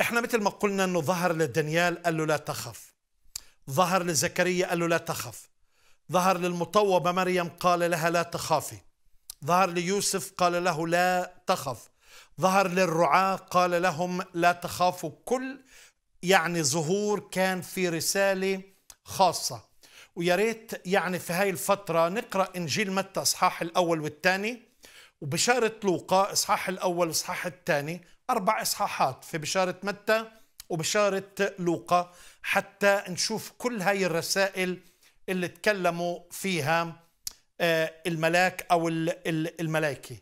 احنا مثل ما قلنا انه ظهر لدانيال قال له لا تخف ظهر لزكريا قال له لا تخف ظهر للمطوبة مريم قال لها لا تخافي ظهر ليوسف قال له لا تخف ظهر للرعاة قال لهم لا تخافوا كل يعني ظهور كان في رسالة خاصة ويا ريت يعني في هاي الفترة نقرأ إنجيل متى إصحاح الأول والثاني وبشارة لوقا إصحاح الأول وإصحاح الثاني أربع إصحاحات في بشارة متى وبشارة لوقا حتى نشوف كل هاي الرسائل اللي تكلموا فيها آه، الملاك أو الملائكة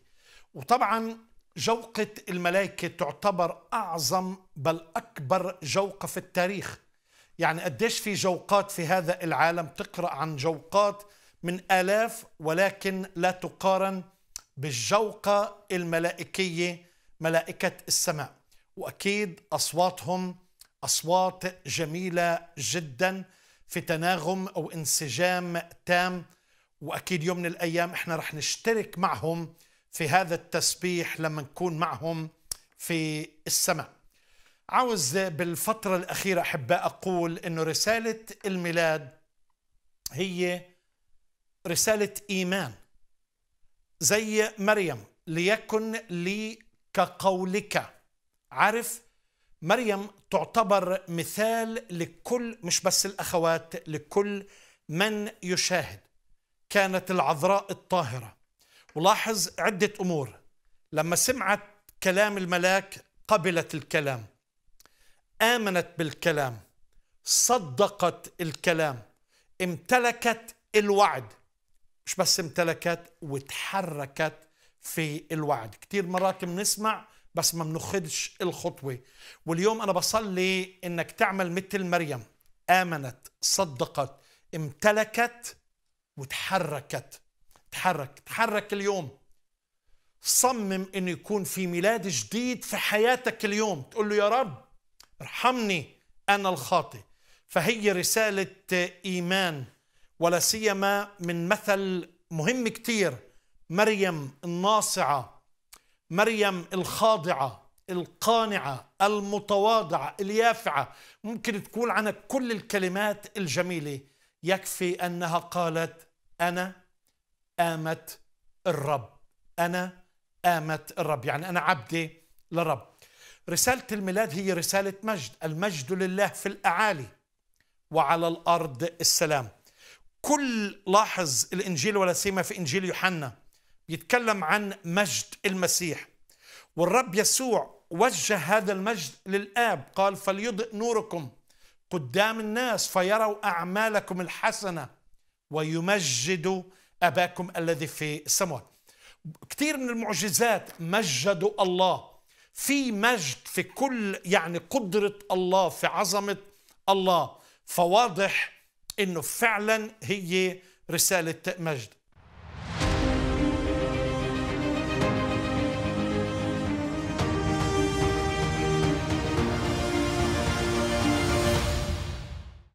وطبعا جوقة الملائكة تعتبر أعظم بل أكبر جوقة في التاريخ يعني قديش في جوقات في هذا العالم تقرأ عن جوقات من آلاف ولكن لا تقارن بالجوقة الملائكية ملائكة السماء وأكيد أصواتهم أصوات جميلة جدا في تناغم أو انسجام تام وأكيد يوم من الأيام إحنا رح نشترك معهم في هذا التسبيح لما نكون معهم في السماء عاوز بالفترة الأخيرة أحب أقول أنه رسالة الميلاد هي رسالة إيمان زي مريم ليكن لي كقولك عارف مريم تعتبر مثال لكل مش بس الاخوات لكل من يشاهد كانت العذراء الطاهره ولاحظ عده امور لما سمعت كلام الملاك قبلت الكلام امنت بالكلام صدقت الكلام امتلكت الوعد مش بس امتلكت وتحركت في الوعد كتير مرات بنسمع بس ما بنخدش الخطوة واليوم أنا بصلي إنك تعمل مثل مريم آمنت صدقت امتلكت وتحركت تحرك تحرك اليوم صمم انه يكون في ميلاد جديد في حياتك اليوم تقول له يا رب ارحمني انا الخاطئ فهي رساله ايمان ولا سيما من مثل مهم كتير مريم الناصعه مريم الخاضعه القانعه المتواضعه اليافعه ممكن تقول عنها كل الكلمات الجميله يكفي انها قالت انا امت الرب انا امت الرب يعني انا عبدي للرب رساله الميلاد هي رساله مجد المجد لله في الاعالي وعلى الارض السلام كل لاحظ الانجيل ولا سيما في انجيل يوحنا بيتكلم عن مجد المسيح والرب يسوع وجه هذا المجد للآب قال فليضئ نوركم قدام الناس فيروا أعمالكم الحسنة ويمجدوا أباكم الذي في السماوات كثير من المعجزات مجدوا الله في مجد في كل يعني قدرة الله في عظمة الله فواضح انه فعلا هي رسالة مجد